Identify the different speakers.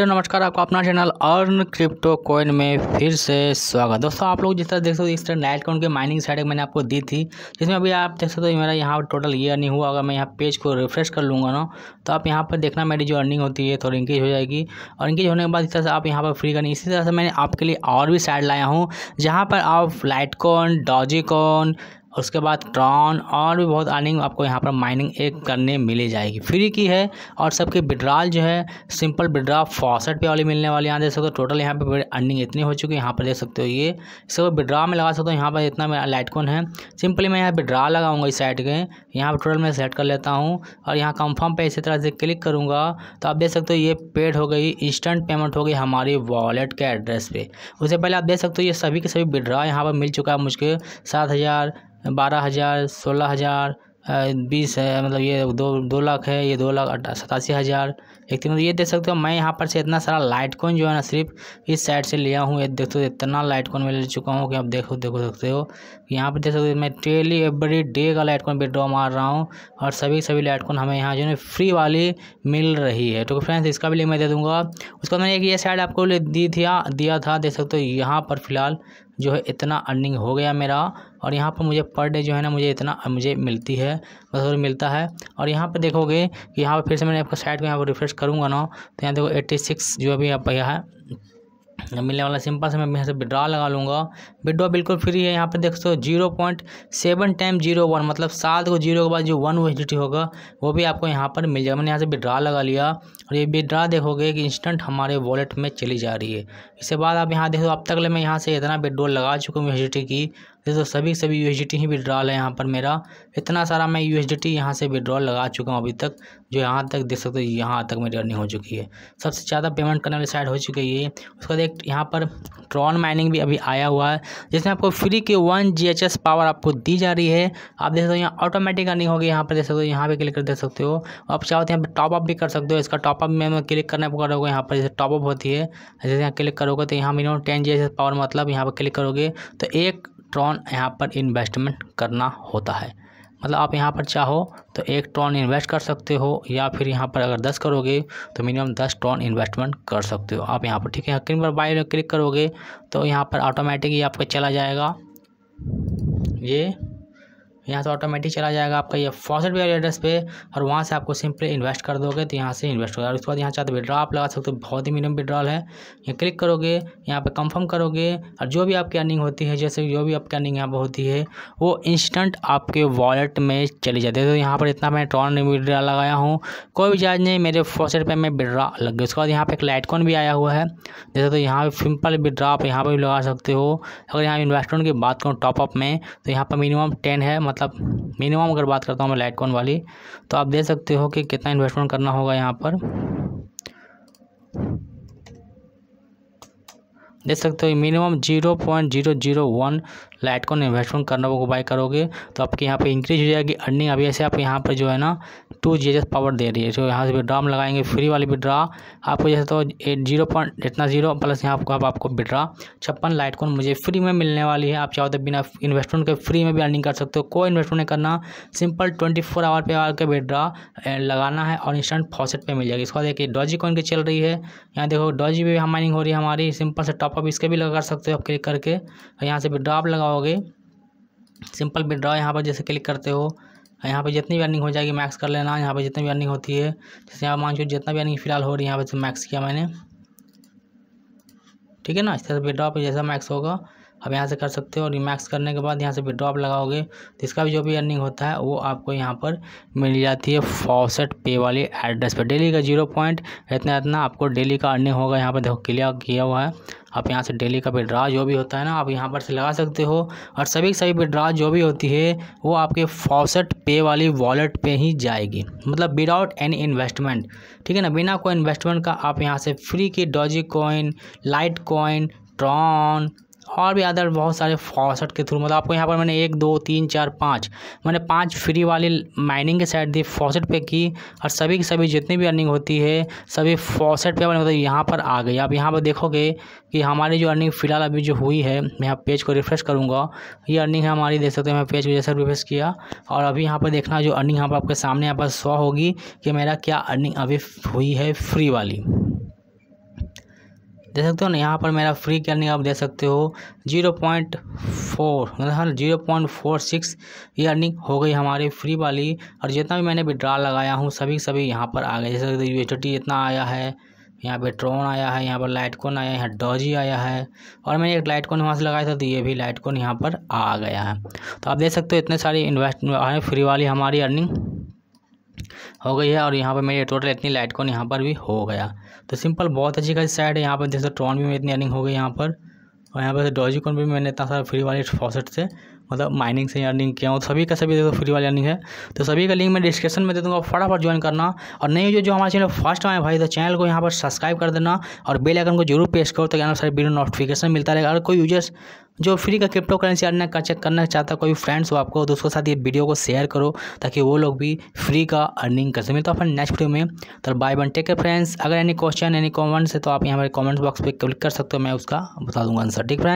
Speaker 1: तो नमस्कार आपका अपना चैनल अर्न क्रिप्टो कॉइन में फिर से स्वागत दोस्तों आप लोग जिस तरह देख सकते हो इस तरह नाइट कॉइन के माइनिंग साइड मैंने आपको दी थी जिसमें अभी आप देख सकते हो मेरा यहाँ पर टोटल ये अर्निंग हुआ अगर मैं यहाँ पेज को रिफ्रेश कर लूँगा ना तो आप यहाँ पर देखना मेरी जो अर्निंग होती है थोड़ी तो इंक्रीज हो जाएगी और इंक्रीज होने के बाद इस तरह से आप यहाँ पर फ्री करनी इसी तरह से मैंने आपके लिए और भी साइड लाया हूँ जहाँ पर आप लाइट कॉन डॉजी कॉन उसके बाद ट्रॉन और भी बहुत अर्निंग आपको यहाँ पर माइनिंग एक करने मिली जाएगी फ्री की है और सबके विड्रॉल जो है सिंपल विड्रॉ फॉसेट पे वाली मिलने वाली यहाँ देख सकते हो टोटल यहाँ पे अर्निंग इतनी हो चुकी है यहाँ पर देख सकते हो ये सब विड्रॉ में लगा सकते हो यहाँ पर इतना मेरा लाइटकॉन है सिंपली मैं यहाँ विड्रॉ लगाऊंगा इस साइड के यहाँ पर टोटल मैं सेलेक्ट कर लेता हूँ और यहाँ कंफर्म पे इसी तरह से क्लिक करूँगा तो आप देख सकते हो ये पेड हो गई इंस्टेंट पेमेंट हो गई हमारी वॉलेट के एड्रेस पे उससे पहले आप देख सकते हो ये सभी के सभी विड्रॉ यहाँ पर मिल चुका है मुझके सात हज़ार बारह हज़ार सोलह हज़ार बीस है मतलब ये दो दो लाख है ये दो लाख सतासी हज़ार एक तो मतलब ये देख सकते हो मैं यहाँ पर से इतना सारा लाइट कॉइन जो है ना सिर्फ इस साइड से लिया हूँ ये देखते हो इतना लाइट कॉइन मैं ले चुका हूँ कि आप देखो देखो सकते हो यहाँ पर देख सकते हो मैं डेली एवरी डे का लाइट कॉइन विड्रॉ मार रहा हूँ और सभी सभी लाइट कॉइन हमें यहाँ जो है फ्री वाली मिल रही है तो फ्रेंड्स इसका भी लिंक मैं दे दूँगा उसका मैंने एक ये साइड आपको लिए दी थी दिया था देख सकते हो यहाँ पर फिलहाल जो है इतना अर्निंग हो गया मेरा और यहाँ पर मुझे पर डे जो है ना मुझे इतना मुझे मिलती है बस और मिलता है और यहाँ पर देखोगे कि यहाँ पर फिर से मैंने आपको साइट को यहाँ पर रिफ्रेश करूँगा ना तो यहाँ देखो एट्टी सिक्स जो अभी आप है मिलने वाला सिंपल से मैं यहाँ से विड्रॉ लगा लूँगा विड्रॉ बिल्कुल फ्री है यहाँ पे देख सकते हो zero point seven time zero one मतलब सात को जीरो के बाद जो वन टी होगा वो भी आपको यहाँ पर मिल जाएगा मैंने यहाँ से विड्रॉ लगा लिया और ये विड्रॉ देखोगे कि इंस्टेंट हमारे वॉलेट में चली जा रही है इसके बाद आप यहाँ देखो अब तक मैं यहाँ से इतना विड्रॉ लगा चुका हूँ वी की जैसे सभी सभी यू ही विड्रॉल है यहाँ पर मेरा इतना सारा मैं यू एस यहाँ से विड्रॉल लगा चुका हूँ अभी तक जो यहाँ तक देख सकते हो यहाँ तक मेरी अर्निंग हो चुकी है सबसे ज़्यादा पेमेंट करने वाली साइड हो चुकी है उसके बाद एक यहाँ पर ट्रॉन माइनिंग भी अभी आया हुआ है जिसमें आपको फ्री के वन जी पावर आपको दी जा रही है आप देख सकते हो यहाँ ऑटोमेटिक अर्निंग होगी यहाँ पर देख सकते हो यहाँ पर क्लिक कर देख सकते हो आप चाहो तो यहाँ पर टॉपअप भी कर सकते हो इसका टॉपअप में क्लिक करने पर करोगे यहाँ पर जैसे टॉपअप होती है जैसे यहाँ क्लिक करोगे तो यहाँ मिनिमम टेन जी पावर मतलब यहाँ पर क्लिक करोगे तो एक ट्रॉन यहाँ पर इन्वेस्टमेंट करना होता है मतलब आप यहाँ पर चाहो तो एक ट्रॉन इन्वेस्ट कर सकते हो या फिर यहाँ पर अगर दस करोगे तो मिनिमम दस ट्रॉन इन्वेस्टमेंट कर सकते हो आप यहाँ पर ठीक है स्क्रीन पर बाय क्लिक करोगे तो यहाँ पर ऑटोमेटिक ये आपका चला जाएगा ये यहाँ से ऑटोमेटिक चला जाएगा आपका ये फॉसिट वेयर एड्रेस पे और वहाँ से आपको सिंपली इन्वेस्ट कर दोगे तो यहाँ से इन्वेस्ट होगा और उसके बाद यहाँ चाहते विड्रॉ आप लगा सकते हो बहुत ही मिनिमम विड्रॉल है यहाँ क्लिक करोगे यहाँ पे कंफर्म करोगे और जो भी आपकी अर्निंग होती है जैसे जो भी आपकी अर्निंग यहाँ पर होती है वो इंस्टेंट आपके वॉलेट में चली जाती है तो यहाँ पर इतना मैं ट्रॉन विड्रा लगाया हूँ कोई भी चार्ज नहीं मेरे फॉसिट पर मैं विड्रा लग गया उसके बाद यहाँ पर एक लाइटकॉन भी आया हुआ है जैसे तो यहाँ पर सिंपल विड्रा आप यहाँ पर भी लगा सकते हो अगर यहाँ इन्वेस्टमेंट की बात करूँ टॉपअप में तो यहाँ पर मिनिमम टेन है मतलब मतलब मिनिमम अगर बात करता हूँ मैं लाइट कॉन वाली तो आप देख सकते हो कि कितना इन्वेस्टमेंट करना होगा यहाँ पर देख सकते हो minimum zero point zero zero one lite investment करना वो बाय करोगे तो आपके यहाँ पे इंक्रीज हो जाएगी अर्निंग अभी ऐसे आप यहाँ पर जो है ना टू जी पावर दे रही है जो यहाँ से विड्रा हम लगाएंगे फ्री वाली विड्रा आपको जैसे तो एट जीरो पॉइंट इतना जीरो प्लस यहाँ आपको आप आपको विड्रा छप्पन लाइट मुझे फ्री में मिलने वाली है आप चाहो तो बिना इन्वेस्टमेंट के फ्री में भी अर्निंग कर सकते हो कोई इन्वेस्टमेंट नहीं करना सिंपल ट्वेंटी फोर आवर पे आवर के विड्रा लगाना है और इंस्टेंट फॉसेट पर मिल जाएगी इसके बाद देखिए डॉजी कॉइन की चल रही है यहाँ देखो डॉजी भी माइनिंग हो रही है हमारी सिंपल से टॉपअप इसके भी लगा सकते हो आप क्लिक करके यहाँ से विड्रा लगाओ पाओगे सिंपल विड्रॉ यहाँ पर जैसे क्लिक करते हो यहाँ पर जितनी भी अर्निंग हो जाएगी मैक्स कर लेना यहाँ पर जितनी भी अर्निंग होती है जैसे यहाँ मान लो जितना भी अर्निंग फिलहाल हो रही है यहाँ पर मैक्स किया मैंने ठीक है ना इस तरह विड्रॉ पर जैसा मैक्स होगा आप यहाँ से कर सकते हो और रिमैक्स करने के बाद यहाँ से फिर आप लगाओगे तो इसका भी जो भी अर्निंग होता है वो आपको यहाँ पर मिल जाती है फॉसेट पे वाली एड्रेस पर डेली का जीरो पॉइंट इतना इतना आपको डेली का अर्निंग होगा यहाँ पर देखो क्लियर किया हुआ है आप यहाँ से डेली का विड्रा जो भी होता है ना आप यहाँ पर से लगा सकते हो और सभी सभी विड्रा जो भी होती है वो आपके फॉसेट पे वाली वॉलेट पे ही जाएगी मतलब विदाउट एनी इन्वेस्टमेंट ठीक है ना बिना कोई इन्वेस्टमेंट का आप यहाँ से फ्री की Dogecoin Litecoin Tron और भी अदर बहुत सारे फॉसट के थ्रू मतलब आपको यहाँ पर मैंने एक दो तीन चार पाँच मैंने पाँच फ्री वाली माइनिंग के साइड दी फॉसट पे की और सभी की सभी जितनी भी अर्निंग होती है सभी फॉसट पे मतलब यहाँ पर आ गई आप यहाँ पर देखोगे कि हमारी जो अर्निंग फ़िलहाल अभी जो हुई है मैं आप पेज को रिफ्रेश करूँगा ये अर्निंग हमारी देख सकते हो मैं पेज को जैसे रिफ्रेश किया और अभी यहाँ पर देखना जो अर्निंग यहाँ पर आपके सामने यहाँ पर सौ होगी कि मेरा क्या अर्निंग अभी हुई है फ्री वाली देख सकते हो ना यहाँ पर मेरा फ्री अर्निंग आप देख सकते हो जीरो पॉइंट फोर मतलब जीरो पॉइंट फोर सिक्स ये अर्निंग हो गई हमारी फ्री वाली और जितना भी मैंने विड्रा लगाया हूँ सभी सभी यहाँ पर आ गए जैसे टी इतना आया है यहाँ पे ट्रोन आया है यहाँ पर लाइट कौन आया है यहाँ डॉजी आया है और मैंने एक लाइट कौन वहाँ से लगाया था तो ये भी लाइट कौन यहाँ पर आ गया है तो आप देख सकते हो इतने सारी इन्वेस्ट फ्री वाली हमारी अर्निंग हो गई है और यहाँ पर मेरी टोटल इतनी लाइट कॉन यहाँ पर भी हो गया तो सिंपल बहुत अच्छी खासी साइड है यहाँ पर जैसे ट्रॉन भी मेरी इतनी अर्निंग हो गई यहाँ पर और यहाँ पर डॉजी कॉन भी मैंने इतना सारा फ्री वाले फॉसेट से मतलब माइनिंग से अर्निंग किया हूँ सभी का सभी फ्री वाली अर्निंग है तो सभी का लिंक मैं डिस्क्रिप्शन में दे दूँगा फटाफट ज्वाइन करना और नहीं जो जो हमारे चैनल फर्स्ट आए भाई तो चैनल को यहाँ पर सब्सक्राइब कर देना और बेल आइकन को जरूर प्रेस करो तो यहाँ सारे वीडियो नोटिफिकेशन मिलता रहेगा अगर कोई यूजर्स जो फ्री का क्रिप्टो करेंसी अर्निंग का चेक करना चाहता कोई फ्रेंड्स हो आपको तो उसके साथ ये वीडियो को शेयर करो ताकि वो लोग भी फ्री का अर्निंग कर सकें तो अपने नेक्स्ट वीडियो में तो बाय बन टेक फ्रेंड्स अगर एनी क्वेश्चन एनी कॉमेंट्स है तो आप यहाँ पर कॉमेंट्स बॉक्स पर क्लिक कर सकते हो मैं उसका बता दूंगा आंसर ठीक फ्रेंड